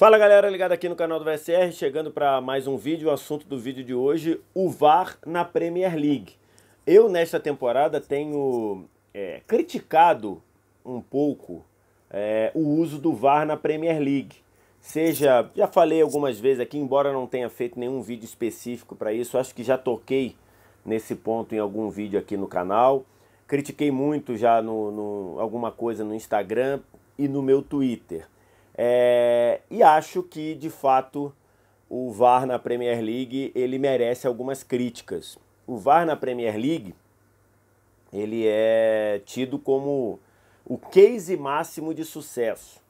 Fala galera, ligado aqui no canal do VSR, chegando para mais um vídeo, o assunto do vídeo de hoje, o VAR na Premier League. Eu nesta temporada tenho é, criticado um pouco é, o uso do VAR na Premier League. Seja, já falei algumas vezes aqui, embora não tenha feito nenhum vídeo específico para isso, acho que já toquei nesse ponto em algum vídeo aqui no canal. Critiquei muito já no, no alguma coisa no Instagram e no meu Twitter. É, e acho que, de fato, o VAR na Premier League ele merece algumas críticas. O VAR na Premier League ele é tido como o case máximo de sucesso.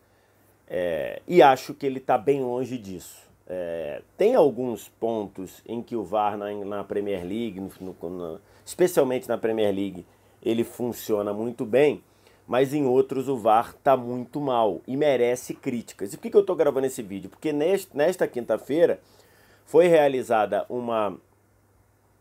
É, e acho que ele está bem longe disso. É, tem alguns pontos em que o VAR na, na Premier League, no, no, especialmente na Premier League, ele funciona muito bem, mas em outros o VAR está muito mal e merece críticas. E por que, que eu estou gravando esse vídeo? Porque nesta, nesta quinta-feira foi realizada uma,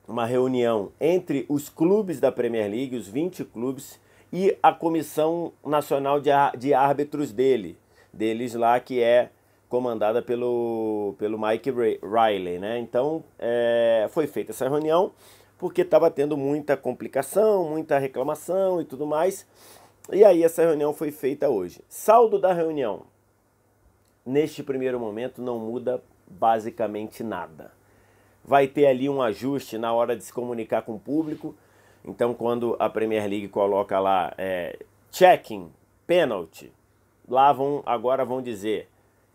uma reunião entre os clubes da Premier League, os 20 clubes, e a Comissão Nacional de, de Árbitros dele, deles lá, que é comandada pelo, pelo Mike Riley. Né? Então é, foi feita essa reunião porque estava tendo muita complicação, muita reclamação e tudo mais. E aí essa reunião foi feita hoje. Saldo da reunião. Neste primeiro momento não muda basicamente nada. Vai ter ali um ajuste na hora de se comunicar com o público. Então, quando a Premier League coloca lá é, checking, penalty, lá vão agora vão dizer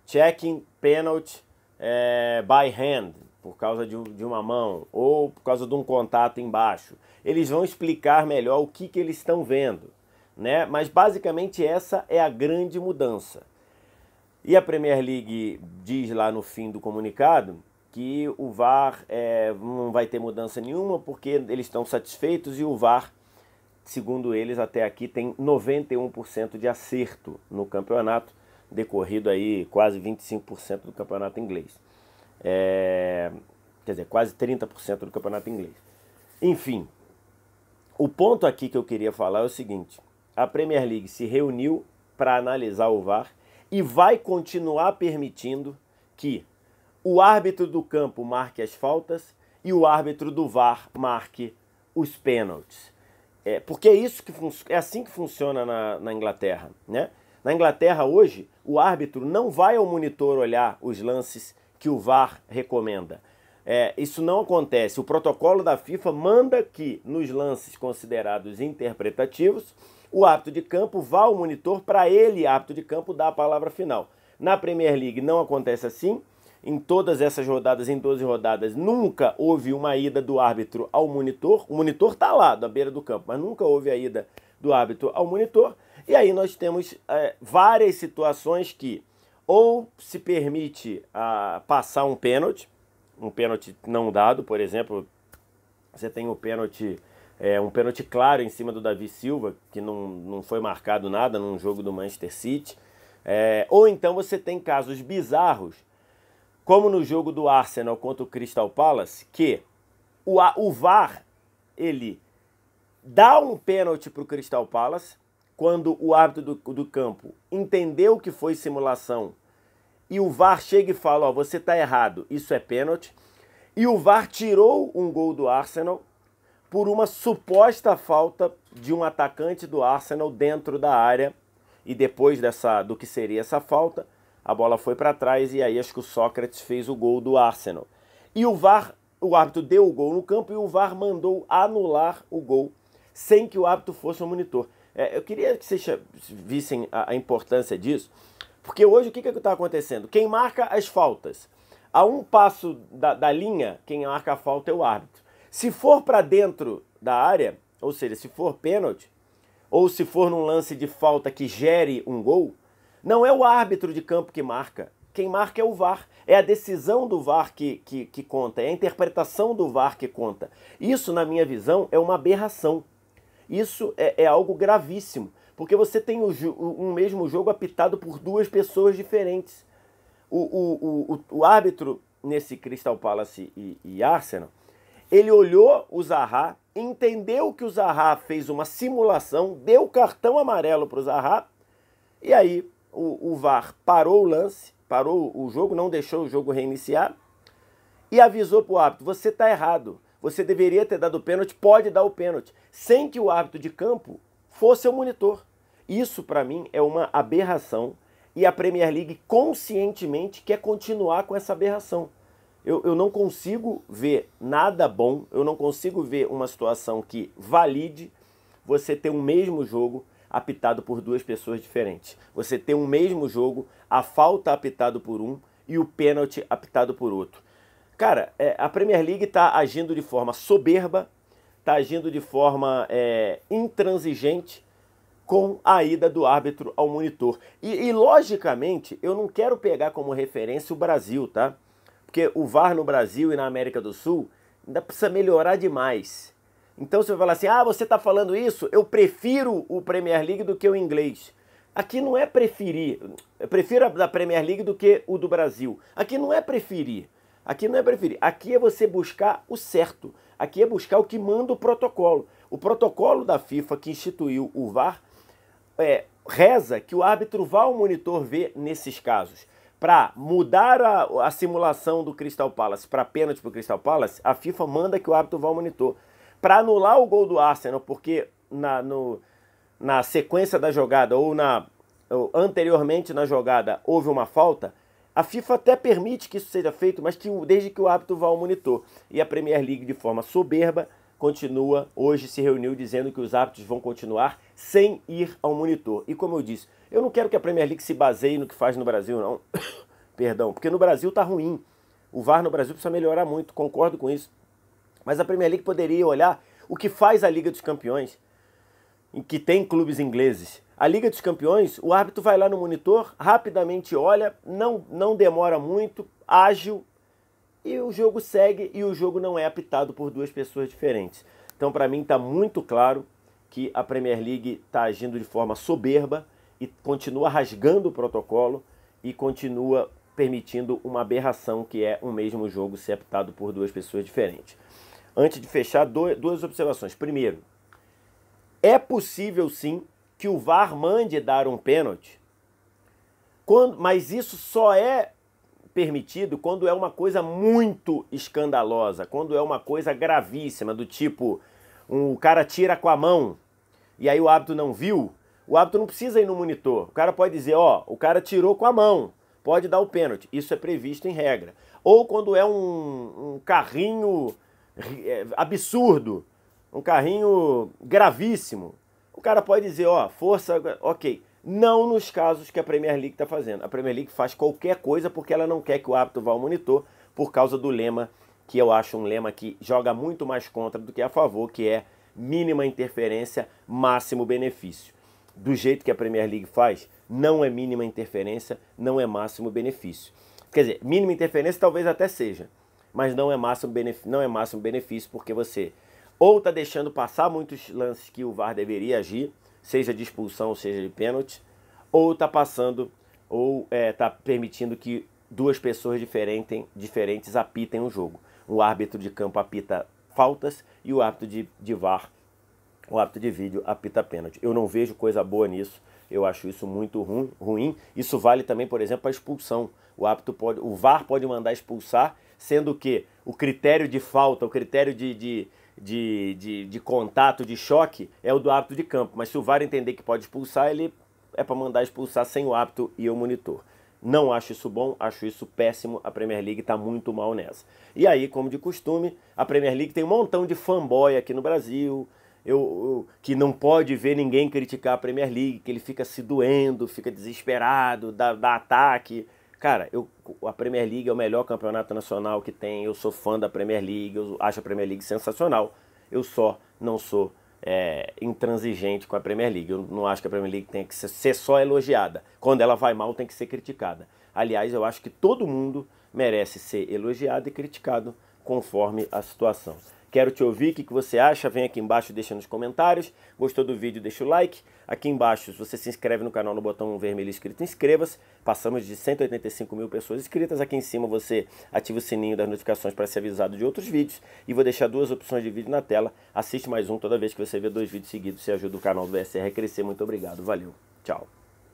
checking, penalty é, by hand, por causa de, de uma mão, ou por causa de um contato embaixo. Eles vão explicar melhor o que, que eles estão vendo né? Mas basicamente essa é a grande mudança. E a Premier League diz lá no fim do comunicado que o VAR é, não vai ter mudança nenhuma porque eles estão satisfeitos e o VAR, segundo eles, até aqui tem 91% de acerto no campeonato, decorrido aí quase 25% do campeonato inglês. É, quer dizer, quase 30% do campeonato inglês. Enfim, o ponto aqui que eu queria falar é o seguinte: a Premier League se reuniu para analisar o VAR e vai continuar permitindo que o árbitro do campo marque as faltas e o árbitro do VAR marque os pênaltis. É, porque é isso que é assim que funciona na, na Inglaterra, né? Na Inglaterra hoje, o árbitro não vai ao monitor olhar os lances que o VAR recomenda. É, isso não acontece. O protocolo da FIFA manda que, nos lances considerados interpretativos, o apto de campo vá ao monitor para ele, apto de campo, dar a palavra final. Na Premier League não acontece assim. Em todas essas rodadas, em 12 rodadas, nunca houve uma ida do árbitro ao monitor. O monitor está lá, na beira do campo, mas nunca houve a ida do árbitro ao monitor. E aí nós temos é, várias situações que ou se permite a, passar um pênalti, um pênalti não dado, por exemplo, você tem o pênalti é, um pênalti claro em cima do Davi Silva, que não, não foi marcado nada num jogo do Manchester City. É, ou então você tem casos bizarros, como no jogo do Arsenal contra o Crystal Palace, que o, o VAR ele dá um pênalti para o Crystal Palace quando o árbitro do, do, campo entendeu que foi simulação e o VAR chega e fala: Ó, oh, você está errado, isso é pênalti. E o VAR tirou um gol do Arsenal por uma suposta falta de um atacante do Arsenal dentro da área. E depois dessa do que seria essa falta, a bola foi para trás e aí acho que o Sócrates fez o gol do Arsenal. E o VAR, o árbitro deu o gol no campo e o VAR mandou anular o gol sem que o árbitro fosse o monitor. É, eu queria que vocês vissem a, a importância disso, porque hoje o que está acontecendo? Quem marca as faltas? A um passo da, da linha, quem marca a falta é o árbitro. Se for para dentro da área, ou seja, se for pênalti, ou se for num lance de falta que gere um gol, não é o árbitro de campo que marca. Quem marca é o VAR. É a decisão do VAR que, que, que conta, é a interpretação do VAR que conta. Isso, na minha visão, é uma aberração. Isso é, é algo gravíssimo, porque você tem o, um mesmo jogo apitado por duas pessoas diferentes. O, o, o, o árbitro nesse Crystal Palace e, e Arsenal ele olhou o Zaha, entendeu que o Zaha fez uma simulação, deu cartão amarelo para o Zaha, e aí o, o VAR parou o lance, parou o jogo, não deixou o jogo reiniciar, e avisou para o árbitro: você está errado, você deveria ter dado o pênalti, pode dar o pênalti, sem que o árbitro de campo fosse o monitor. Isso, para mim, é uma aberração e a Premier League conscientemente quer continuar com essa aberração eu, eu não consigo ver nada bom, eu não consigo ver uma situação que valide você ter o um mesmo jogo apitado por duas pessoas diferentes. Você ter um mesmo jogo, a falta apitado por um e o pênalti apitado por outro. Cara, é, a Premier League está agindo de forma soberba, está agindo de forma é, intransigente com a ida do árbitro ao monitor. E, e, logicamente, eu não quero pegar como referência o Brasil, tá? Porque o VAR no Brasil e na América do Sul ainda precisa melhorar demais. Então você vai falar assim: ah, você está falando isso, eu prefiro o Premier League do que o inglês. Aqui não é preferir, eu prefiro a da Premier League do que o do Brasil. Aqui não é preferir, aqui não é preferir, aqui é você buscar o certo, aqui é buscar o que manda o protocolo. O protocolo da FIFA que instituiu o VAR é, reza que o árbitro vá ao monitor ver nesses casos para mudar a, a, simulação do Crystal Palace para pênalti para o Crystal Palace, a FIFA manda que o árbitro vá ao monitor. Para anular o gol do Arsenal, porque na, no, na sequência da jogada ou na ou anteriormente na jogada houve uma falta, a FIFA até permite que isso seja feito, mas que desde que o árbitro vá ao monitor. E a Premier League, de forma soberba, continua hoje se reuniu dizendo que os árbitros vão continuar sem ir ao monitor. E como eu disse, eu não quero que a Premier League se baseie no que faz no Brasil, não. Perdão, porque no Brasil está ruim. O VAR no Brasil precisa melhorar muito, concordo com isso. Mas a Premier League poderia olhar o que faz a Liga dos Campeões, em que tem clubes ingleses. A Liga dos Campeões, o árbitro vai lá no monitor, rapidamente olha, não, não demora muito, ágil, e o jogo segue e o jogo não é apitado por duas pessoas diferentes. Então, para mim, está muito claro que a Premier League está agindo de forma soberba e continua rasgando o protocolo e continua permitindo uma aberração que é um mesmo jogo ser apitado por duas pessoas diferentes. Antes de fechar, duas observações. Primeiro, é possível sim que o VAR mande dar um pênalti, mas isso só é permitido quando é uma coisa muito escandalosa, quando é uma coisa gravíssima, do tipo um cara tira com a mão e aí o árbitro não viu, o árbitro não precisa ir no monitor. O cara pode dizer, ó, o cara tirou com a mão, pode dar o pênalti. Isso é previsto em regra. Ou quando é um, um carrinho é, absurdo, um carrinho gravíssimo, o cara pode dizer, ó, força, ok. Não nos casos que a Premier League está fazendo. A Premier League faz qualquer coisa porque ela não quer que o árbitro vá ao monitor por causa do lema, que eu acho um lema que joga muito mais contra do que a favor, que é mínima interferência, máximo benefício. Do jeito que a Premier League faz, não é mínima interferência, não é máximo benefício. Quer dizer, mínima interferência talvez até seja, mas não é máximo benefício, não é máximo benefício porque você ou está deixando passar muitos lances que o VAR deveria agir, seja de expulsão, seja de pênalti, ou está passando, ou está é, tá permitindo que duas pessoas diferentes, diferentes apitem o jogo. O árbitro de campo apita faltas e o hábito de, de VAR, o hábito de vídeo apita pênalti. Eu não vejo coisa boa nisso. Eu acho isso muito ruim. Isso vale também, por exemplo, a expulsão. O hábito pode, o VAR pode mandar expulsar, sendo que o critério de falta, o critério de, de de, de, de, contato, de choque, é o do hábito de campo. Mas se o VAR entender que pode expulsar, ele é para mandar expulsar sem o hábito e o monitor. Não acho isso bom, acho isso péssimo. A Premier League está muito mal nessa. E aí, como de costume, a Premier League tem um montão de fanboy aqui no Brasil. Eu, eu, que não pode ver ninguém criticar a Premier League, que ele fica se doendo, fica desesperado, dá, dá ataque. Cara, eu, a Premier League é o melhor campeonato nacional que tem. Eu sou fã da Premier League, eu acho a Premier League sensacional. Eu só não sou é, intransigente com a Premier League. Eu não acho que a Premier League tenha que ser só elogiada. Quando ela vai mal, tem que ser criticada. Aliás, eu acho que todo mundo merece ser elogiado e criticado conforme a situação. Quero te ouvir, o que, você acha? Vem aqui embaixo, deixa nos comentários. Gostou do vídeo? Deixa o like. Aqui embaixo, se você se inscreve no canal no botão vermelho escrito inscreva-se. Passamos de 185 mil pessoas inscritas. Aqui em cima você ativa o sininho das notificações para ser avisado de outros vídeos. E vou deixar duas opções de vídeo na tela. Assiste mais um toda vez que você vê dois vídeos seguidos. Você ajuda o canal do BSR a crescer. Muito obrigado. Valeu. Tchau.